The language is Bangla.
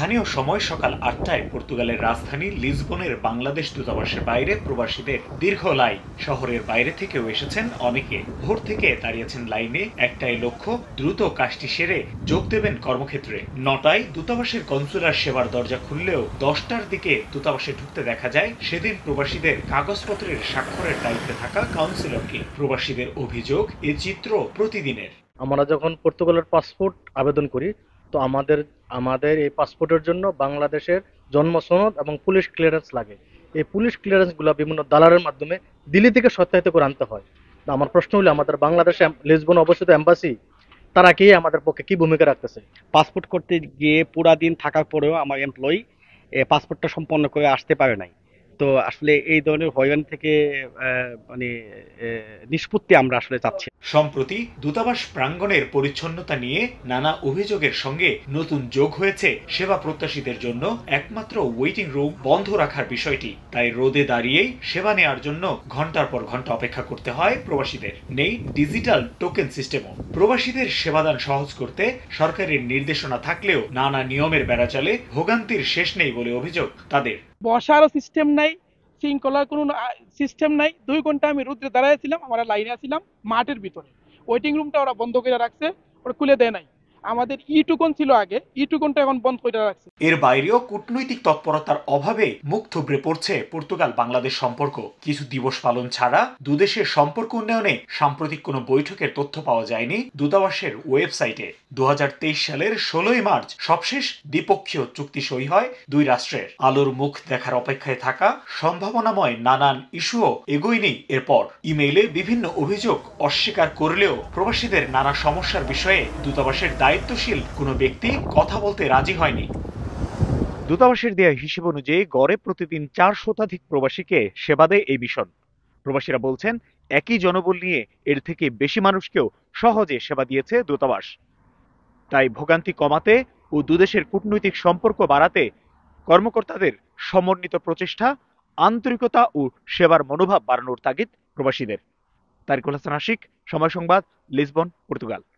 স্থানীয় সময় সকাল আটটায় পর্তুগালের রাজধানী লিসবনের বাংলাদেশ দূতাবাসের বাইরে প্রবাসীদের দীর্ঘ লাই শহরের বাইরে থেকেও এসেছেন অনেকে ভোর থেকে দাঁড়িয়েছেন লাইনে একটাই লক্ষ্য দ্রুত কাজটি সেরে যোগ দেবেন কর্মক্ষেত্রে নটায় দূতাবাসের কনসুলার সেবার দরজা খুললেও দশটার দিকে দূতাবাসে ঢুকতে দেখা যায় সেদিন প্রবাসীদের কাগজপত্রের স্বাক্ষরের দায়িত্বে থাকা কাউন্সিলরকে প্রবাসীদের অভিযোগ এ চিত্র প্রতিদিনের আমরা যখন পর্তুগালের পাসপোর্ট আবেদন করি তো আমাদের আমাদের এই পাসপোর্টের জন্য বাংলাদেশের জন্ম সনদ এবং পুলিশ ক্লিয়ারেন্স লাগে এই পুলিশ ক্লিয়ারেন্সগুলো বিভিন্ন দালালের মাধ্যমে দিল্লি থেকে সত্যায়িত করে আনতে হয় তো আমার প্রশ্ন হলো আমাদের বাংলাদেশে লিসবন অবস্থিত এম্বাসি তারা কি আমাদের পক্ষে কি ভূমিকা রাখতেছে পাসপোর্ট করতে গিয়ে পুরা দিন থাকার পরেও আমার এমপ্লয়ি পাসপোর্টটা সম্পন্ন করে আসতে পারে নাই তো আসলে এই ধরনের হয়রান থেকে মানে নিষ্পত্তি আমরা আসলে চাচ্ছি সম্প্রতি দূতাবাস প্রাঙ্গণের পরিচ্ছন্নতা নিয়ে নানা অভিযোগের সঙ্গে নতুন যোগ হয়েছে সেবা প্রত্যাশীদের জন্য একমাত্র ওয়েটিং রুম বন্ধ রাখার বিষয়টি তাই রোদে দাঁড়িয়েই সেবা নেওয়ার জন্য ঘন্টার পর ঘন্টা অপেক্ষা করতে হয় প্রবাসীদের নেই ডিজিটাল টোকেন সিস্টেমও প্রবাসীদের সেবাদান সহজ করতে সরকারের নির্দেশনা থাকলেও নানা নিয়মের চলে ভোগান্তির শেষ নেই বলে অভিযোগ তাদের বসারও সিস্টেম নাই শৃঙ্খলার কোনো সিস্টেম নাই দুই ঘন্টা আমি রুদ্রে দাঁড়াইছিলাম আমরা লাইনে আসছিলাম মাঠের ভিতরে ওয়েটিং রুমটা ওরা বন্ধ করে রাখছে ওরা খুলে দেয় নাই আমাদের ইটুকন ছিল আগে ইটুকনটা এখন বন্ধ করে রাখছে এর বাইরেও কূটনৈতিক তৎপরতার অভাবে মুখ থুবড়ে পড়ছে পর্তুগাল বাংলাদেশ সম্পর্ক কিছু দিবস পালন ছাড়া দুদেশের সম্পর্ক উন্নয়নে সাম্প্রতিক কোনো বৈঠকের তথ্য পাওয়া যায়নি দূতাবাসের ওয়েবসাইটে দু সালের ষোলোই মার্চ সবশেষ দ্বিপক্ষীয় চুক্তি সই হয় দুই রাষ্ট্রের আলোর মুখ দেখার অপেক্ষায় থাকা সম্ভাবনাময় নানান ইস্যুও এগোয়নি এরপর ইমেইলে বিভিন্ন অভিযোগ অস্বীকার করলেও প্রবাসীদের নানা সমস্যার বিষয়ে দূতাবাসের দায়িত্ব দায়িত্বশীল কোনো ব্যক্তি কথা বলতে রাজি হয়নি দূতাবাসের দেয়া হিসেব অনুযায়ী গড়ে প্রতিদিন চার শতাধিক প্রবাসীকে সেবা দেয় এই মিশন প্রবাসীরা বলছেন একই জনবল নিয়ে এর থেকে বেশি মানুষকেও সহজে সেবা দিয়েছে দূতাবাস তাই ভোগান্তি কমাতে ও দুদেশের কূটনৈতিক সম্পর্ক বাড়াতে কর্মকর্তাদের সমন্বিত প্রচেষ্টা আন্তরিকতা ও সেবার মনোভাব বাড়ানোর তাগিদ প্রবাসীদের তারিকুল হাসান আশিক সময় সংবাদ লিসবন পর্তুগাল